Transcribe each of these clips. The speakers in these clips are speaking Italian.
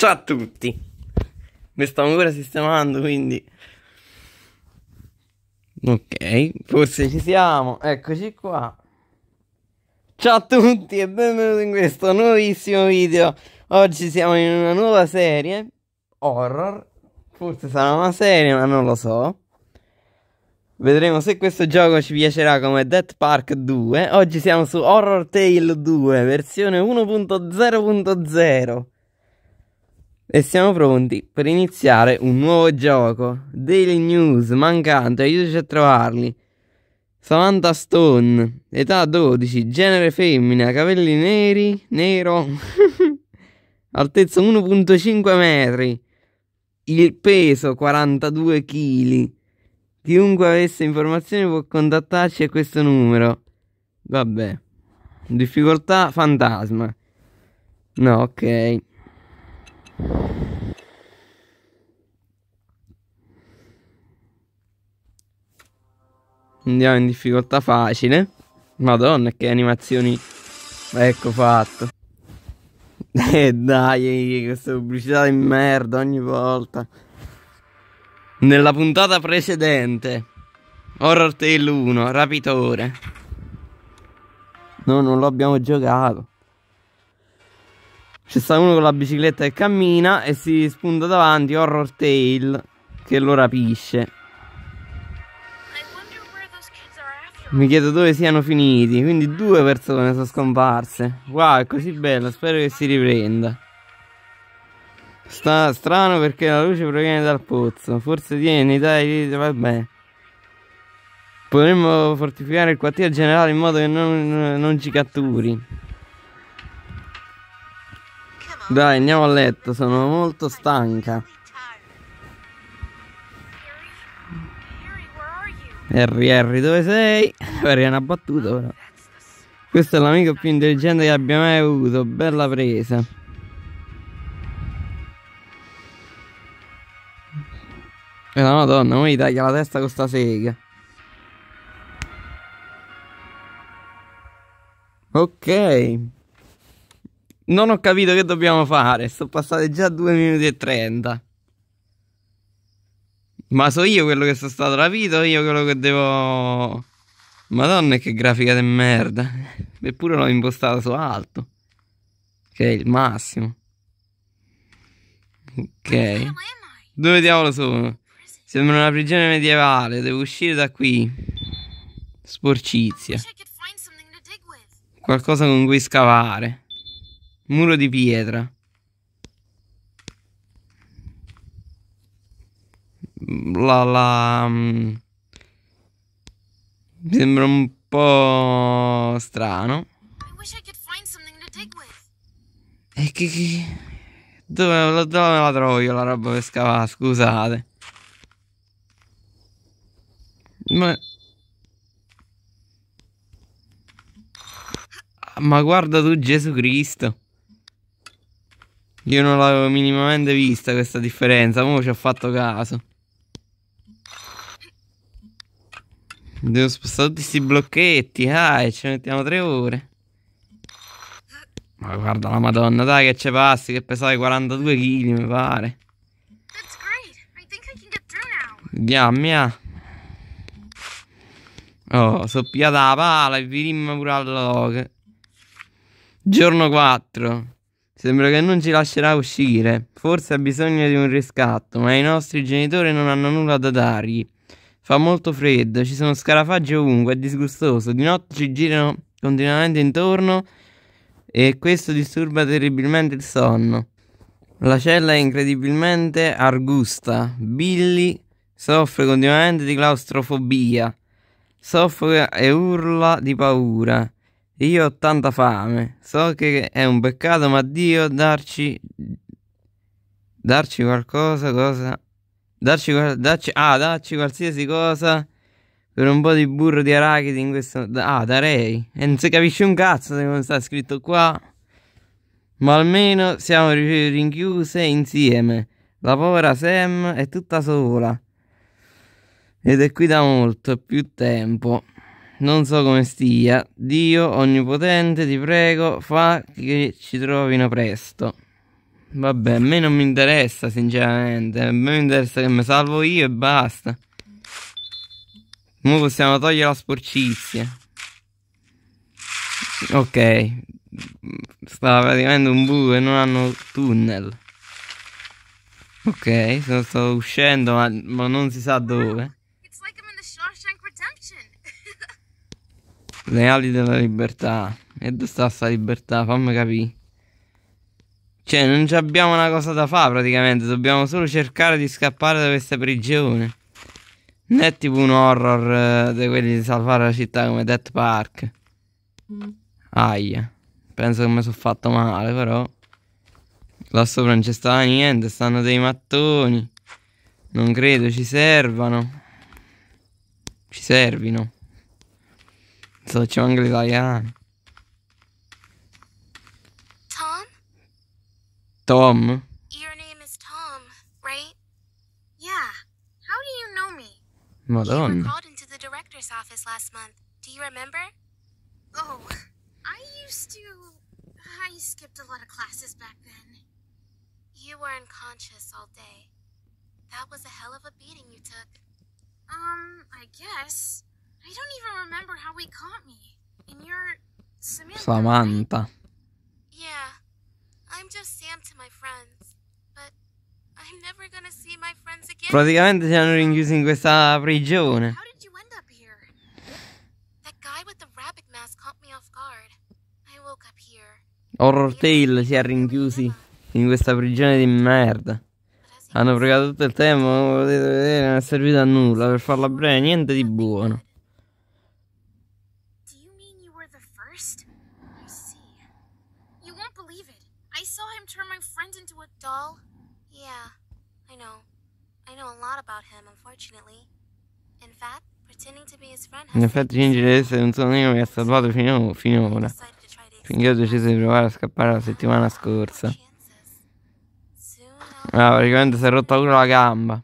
Ciao a tutti! Mi stavo ancora sistemando quindi. Ok, forse ci siamo. Eccoci qua. Ciao a tutti e benvenuti in questo nuovissimo video. Oggi siamo in una nuova serie horror. Forse sarà una serie, ma non lo so. Vedremo se questo gioco ci piacerà come Death Park 2. Oggi siamo su Horror Tale 2, versione 1.0.0. E siamo pronti per iniziare un nuovo gioco. Daily News, mancante, aiutaci a trovarli. Samantha Stone, età 12, genere femmina, capelli neri, nero, altezza 1.5 metri, il peso 42 kg. Chiunque avesse informazioni può contattarci a questo numero. Vabbè, difficoltà fantasma. No, ok. Andiamo in difficoltà facile. Madonna, che animazioni. Ecco fatto. E eh, dai, questa pubblicità di merda ogni volta. Nella puntata precedente, Horror Tale 1, Rapitore. No, non l'abbiamo giocato. C'è stato uno con la bicicletta che cammina e si spunta davanti Horror Tail che lo rapisce. Mi chiedo dove siano finiti, quindi due persone sono scomparse. Wow, è così bello, spero che si riprenda. Sta strano perché la luce proviene dal pozzo, forse tieni, dai, vabbè. Potremmo fortificare il quartier generale in modo che non, non ci catturi. Dai, andiamo a letto, sono molto stanca. Harry, Harry, dove sei? Harry è una battuta però. Questo è l'amico più intelligente che abbia mai avuto, bella presa. E eh, la madonna, ma gli taglia la testa con sta sega. Ok. Non ho capito che dobbiamo fare. sono passate già 2 minuti e 30. Ma so io quello che sono stato rapito, io quello che devo... Madonna che grafica di merda. Eppure l'ho impostata su alto. Che è il massimo. Ok. Dove diavolo sono? Sembra una prigione medievale. Devo uscire da qui. Sporcizia. Qualcosa con cui scavare. Muro di pietra. La, la... Mi mm, sembra un po' strano. E che, che... Dove, dove la trovo io la roba per scavare? Scusate. Ma... Ma guarda tu Gesù Cristo. Io non l'avevo minimamente vista questa differenza, ora ci ho fatto caso. Devo spostare tutti questi blocchetti, ah, e ci mettiamo tre ore. Ma guarda la madonna, dai che ci passi, che pesavi 42 kg mi pare. Diammia. Oh, soppiata la pala e vi virimma pure al log. Giorno 4. Sembra che non ci lascerà uscire. Forse ha bisogno di un riscatto, ma i nostri genitori non hanno nulla da dargli. Fa molto freddo, ci sono scarafaggi ovunque, è disgustoso. Di notte ci girano continuamente intorno e questo disturba terribilmente il sonno. La cella è incredibilmente argusta. Billy soffre continuamente di claustrofobia. Soffoca e urla di paura. Io ho tanta fame. So che è un peccato, ma Dio darci. Darci qualcosa, cosa. Darci, darci, ah, darci qualsiasi cosa per un po' di burro di arachidi in questo. Ah, darei. E non si capisce un cazzo se non sta scritto qua. Ma almeno siamo rinchiuse insieme. La povera Sam è tutta sola. Ed è qui da molto più tempo non so come stia. Dio onnipotente, ti prego, fa che ci trovino presto. Vabbè, a me non mi interessa, sinceramente. A me mi interessa che mi salvo io e basta. Ora possiamo togliere la sporcizia. Ok. Stava praticamente un buco e non hanno tunnel. Ok, sono, stato uscendo, ma, ma non si sa dove. Le ali della libertà. E dove sta sta libertà? Fammi capire. Cioè, non abbiamo una cosa da fare praticamente. Dobbiamo solo cercare di scappare da questa prigione. Non è tipo un horror eh, di quelli di salvare la città come Death Park. Aia. Penso che mi sono fatto male, però. Là sopra non c'è stava niente, stanno dei mattoni. Non credo ci servano. Ci servino. co ciągle za ja. Tom? Tom. Your name is Tom, right? Yeah. How do you know me? Madonna. You were called into the director's office last month. Do you remember? Oh, I used to... I skipped a lot of classes back then. You were unconscious all day. That was a hell of a beating you took. Um, I guess. I don't even remember how we caught me. And you're Samantha. Samantha. Yeah. I'm just Sam to my friends. But I'm never gonna see my friends again. Praticamente ti hanno rinchiusi in questa prigione. How did you end up here? That guy with the rabbit mask caught me off guard. I woke up here. Horror Tale si è rinchiusi in questa prigione di merda. Hanno pregato tutto il tempo, non potete vedere, non è servito a nulla. Per farla breve, niente di buono. In effetti Ginger deve essere un suo nemico che ha salvato fino, finora, finché ho deciso di provare a scappare la settimana scorsa. Ah, praticamente si è rotta pure la gamba.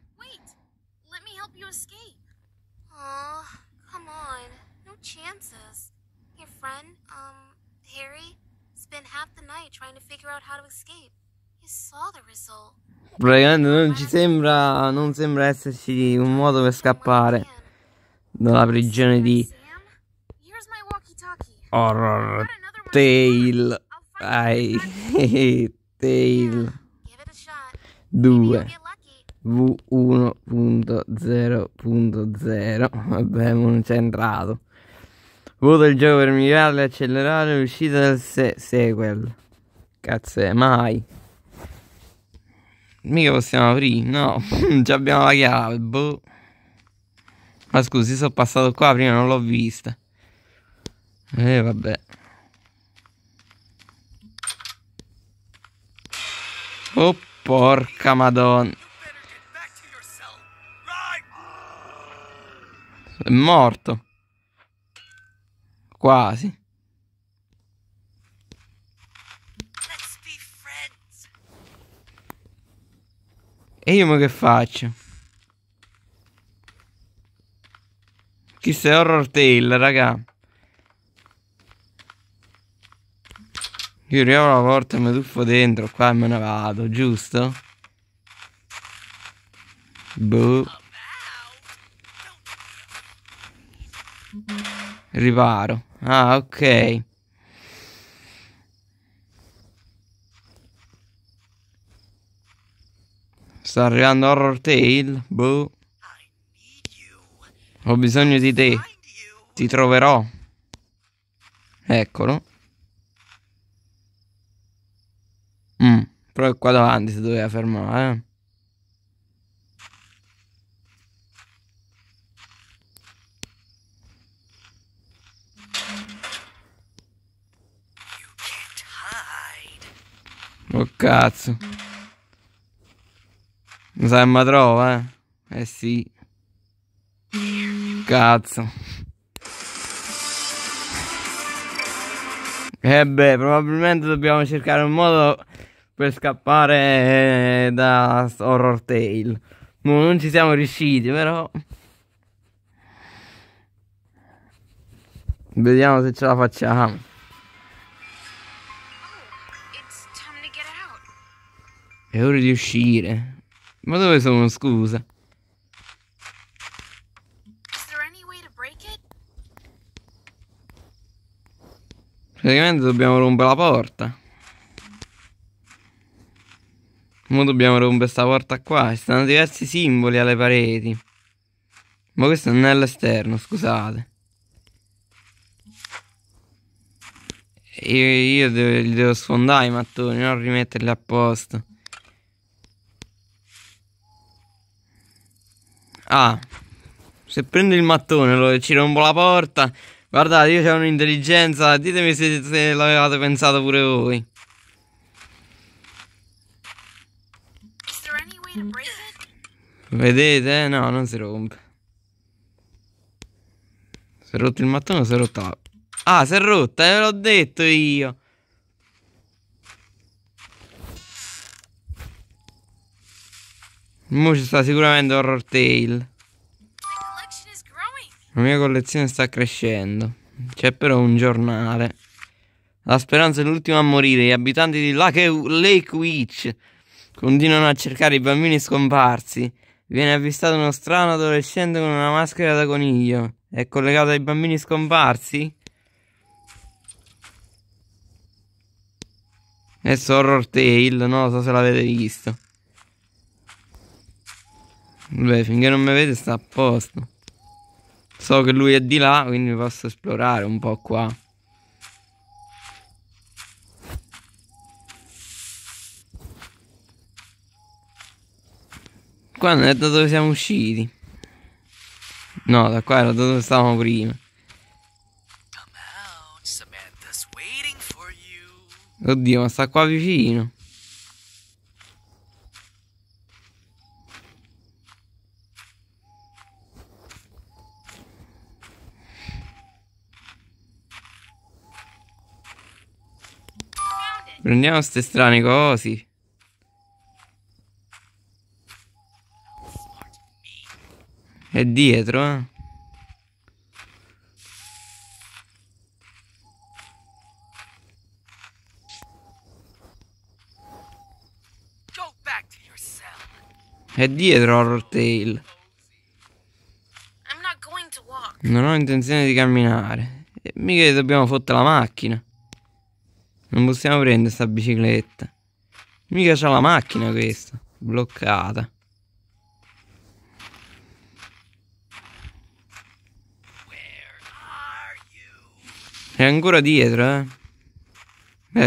Praticamente non ci sembra, non sembra esserci un modo per scappare nella prigione di Horror Tail Ai, Tail 2 V1.0.0 Vabbè, non c'è entrato. Voto il gioco per migliorare e accelerare l'uscita del se sequel. Cazzo, è eh, mai. Mica possiamo aprire, no. Già abbiamo la chiave, boh. Ma scusi, sono passato qua prima, non l'ho vista. E eh, vabbè. Oh, porca madonna. È morto. Quasi. E io che faccio? Kiss Horror Tail, raga. Io riapro la porta, e mi tuffo dentro qua e me ne vado, giusto? Boh. Riparo. Ah, ok. Sta arrivando Horror Tail. Boh. Ho bisogno di te. Ti troverò. Eccolo. Mm, però è qua davanti si doveva fermare. Eh. Oh cazzo. Mi sa che trova, eh? Eh sì. Cazzo. E eh beh, probabilmente dobbiamo cercare un modo per scappare eh, da Horror Tale. non ci siamo riusciti, però... Vediamo se ce la facciamo. È ora di uscire. Ma dove sono, scusa? Praticamente dobbiamo rompere la porta. Ora dobbiamo rompere questa porta qua. Ci stanno diversi simboli alle pareti. Ma questo non è all'esterno, scusate. Io, io devo, li devo sfondare i mattoni, non rimetterli a posto. Ah, se prendo il mattone e ci rompo la porta Guardate, io ho un'intelligenza, ditemi se, se l'avevate pensato pure voi. Vedete? Eh, no, non si rompe. Si è rotto il mattone o si è rotta la... Ah, si è rotta, eh, ve l'ho detto io. Mo ci sta sicuramente Horror Tale. La mia collezione sta crescendo. C'è però un giornale. La speranza è l'ultima a morire. Gli abitanti di Lake, Lake Witch continuano a cercare i bambini scomparsi. Viene avvistato uno strano adolescente con una maschera da coniglio. È collegato ai bambini scomparsi? È Horror Tale, non so se l'avete visto. Beh, finché non mi vede sta a posto. So che lui è di là, quindi posso esplorare un po' qua. Qua non è da dove siamo usciti. No, da qua era da dove stavamo prima. Oddio, ma sta qua vicino. Prendiamo queste strane cose. È dietro, eh. È dietro Horror Tail. Non ho intenzione di camminare. E mica dobbiamo fottere la macchina. Non possiamo prendere sta bicicletta. Mica c'ha la macchina questa. Bloccata. È ancora dietro, eh.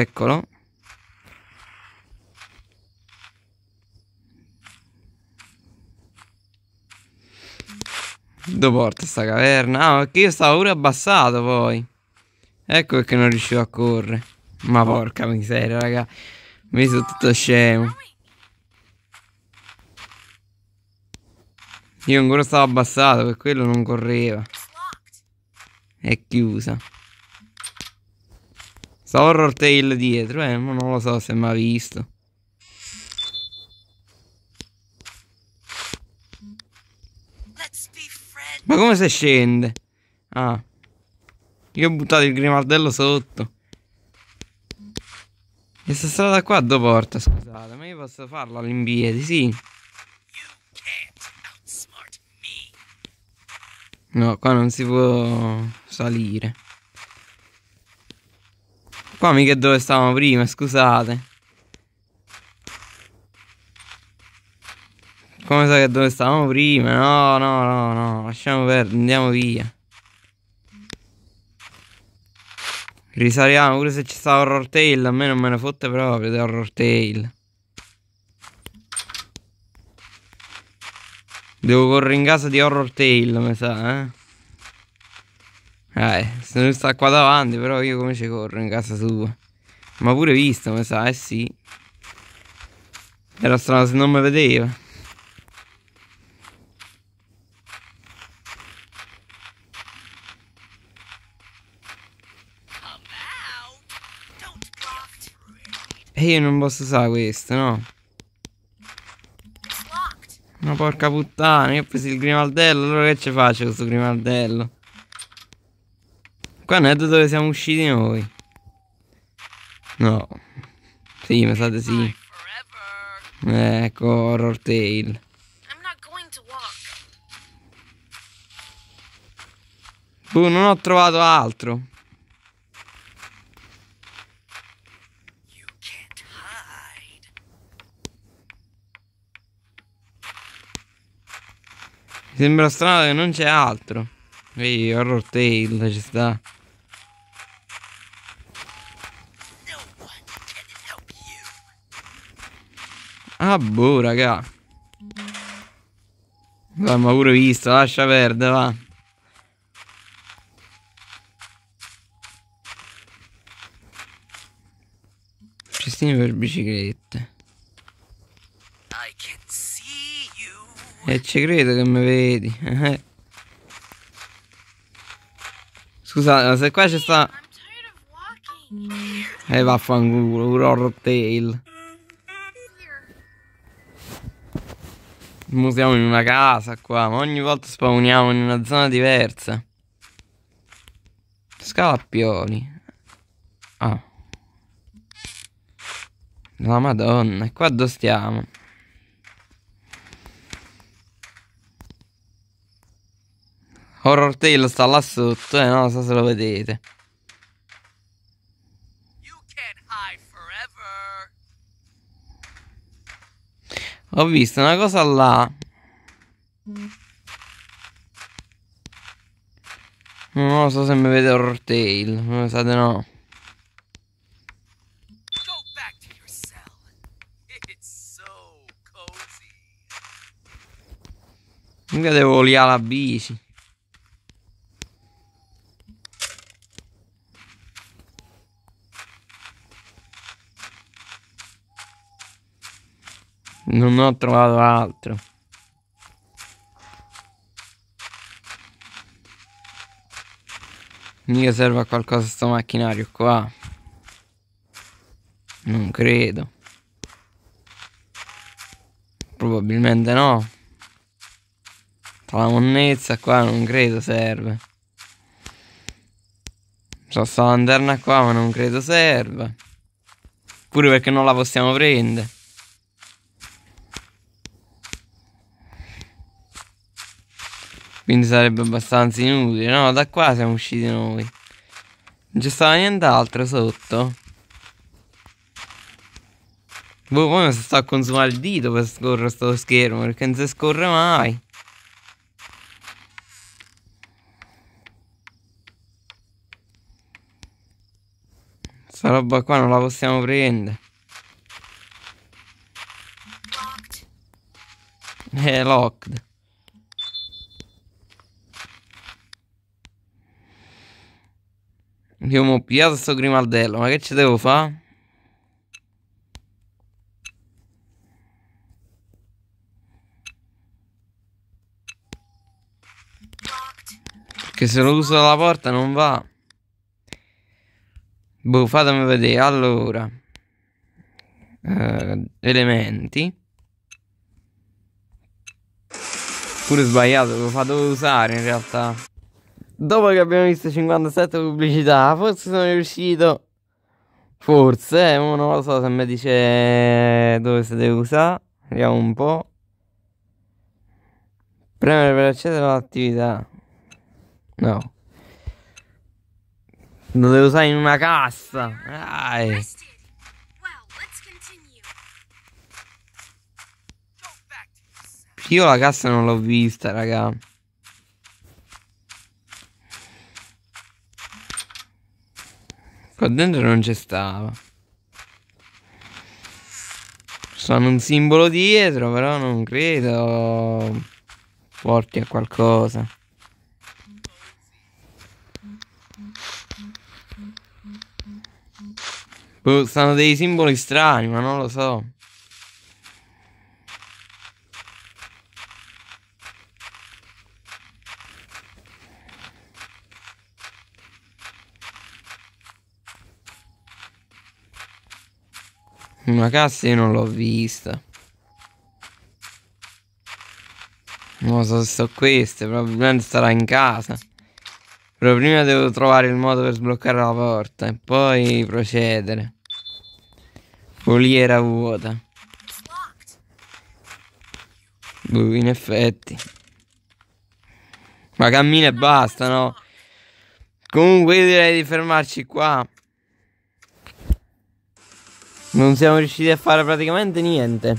Eccolo. Dove porta sta caverna? Ah, perché io stavo pure abbassato poi. Ecco perché non riuscivo a correre. Ma porca miseria, raga. Mi sono tutto scemo. Io ancora stavo abbassato, per quello non correva. È chiusa. Sta Horror Tail dietro, eh, ma non lo so se mi ha visto. Ma come se scende? Ah. Io ho buttato il grimaldello sotto. Questa strada qua dove porta, scusate, ma io posso farla all'impiedi, sì. No, qua non si può salire. Qua mica è dove stavamo prima, scusate. Come sa so che dove stavamo prima? No, no, no, no, lasciamo perdere, andiamo via. Risaliamo pure se ci sta Horror Tale. A me non me ne fotte proprio di Horror Tale. Devo correre in casa di Horror Tale, mi sa, eh. Eh, se non sta qua davanti, però io come ci corro in casa sua. Ma pure visto, mi sa, eh sì. Era strano se non mi vedeva. E io non posso usare questo, no? Ma porca puttana, io ho preso il grimaldello, allora che ci faccio questo grimaldello? Qua non è da dove siamo usciti noi. No. Sì, mi sa di sì. Eh, ecco, Horror Tale. Boh, non ho trovato altro. sembra strano che non c'è altro. Ehi, Horror Tale ci sta. Ah boh, raga. L'abbiamo pure visto, lascia perdere, va. Cestini per bicicletta. E eh, ci credo che mi vedi. Eh. Scusa, Scusate, se qua c'è sta... E eh, vaffanculo, un horror tale. Mo siamo in una casa qua, ma ogni volta spawniamo in una zona diversa. Scappioli. Ah. La madonna, e qua dove stiamo? Horror Tale sta là sotto, eh, non so se lo vedete. Ho visto una cosa là. Non so se mi vede Horror Tale, pensate no. Mica devo liare la bici. Non ho trovato altro. Mica serve a qualcosa sto macchinario qua. Non credo. Probabilmente no. La monnezza qua non credo serve. C'ho sta lanterna qua ma non credo serva. Pure perché non la possiamo prendere. Quindi sarebbe abbastanza inutile, no? Da qua siamo usciti noi. Non c'è stava nient'altro sotto. Boh, poi mi sto a consumare il dito per scorrere sto schermo, perché non si scorre mai. Sta roba qua non la possiamo prendere. È locked. Eh, Io mi ho pigliato sto grimaldello, ma che ci devo fare? Che se lo uso dalla porta non va. Boh, fatemi vedere. Allora. Uh, elementi. Pure sbagliato, lo fate usare in realtà dopo che abbiamo visto 57 pubblicità, forse sono riuscito. Forse, eh, non lo so se mi dice dove si deve usare. Vediamo un po'. Premere per accedere all'attività. No. Lo devo usare in una cassa. Dai. Io la cassa non l'ho vista, raga. Qua dentro non c'è stava. Sono un simbolo dietro, però non credo porti a qualcosa. Boh, sono dei simboli strani, ma non lo so. Una cassa io non l'ho vista. Non so se so queste, probabilmente sarà in casa. Però prima devo trovare il modo per sbloccare la porta e poi procedere. Foliera vuota. Boh, in effetti. Ma cammina e basta, no? Comunque io direi di fermarci qua non siamo riusciti a fare praticamente niente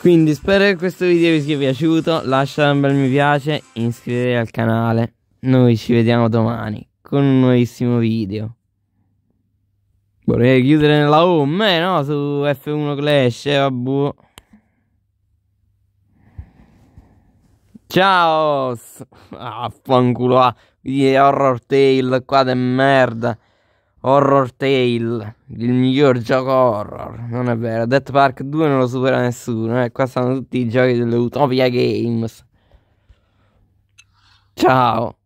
quindi spero che questo video vi sia piaciuto Lascia un bel mi piace iscrivetevi al canale noi ci vediamo domani con un nuovissimo video vorrei chiudere nella home eh, no su F1 Clash eh, ciao affanculo ah, horror tale qua de merda Horror Tale, il miglior gioco horror. Non è vero, Death Park 2 non lo supera nessuno. Eh. Qua stanno tutti i giochi dell'Utopia Games. Ciao.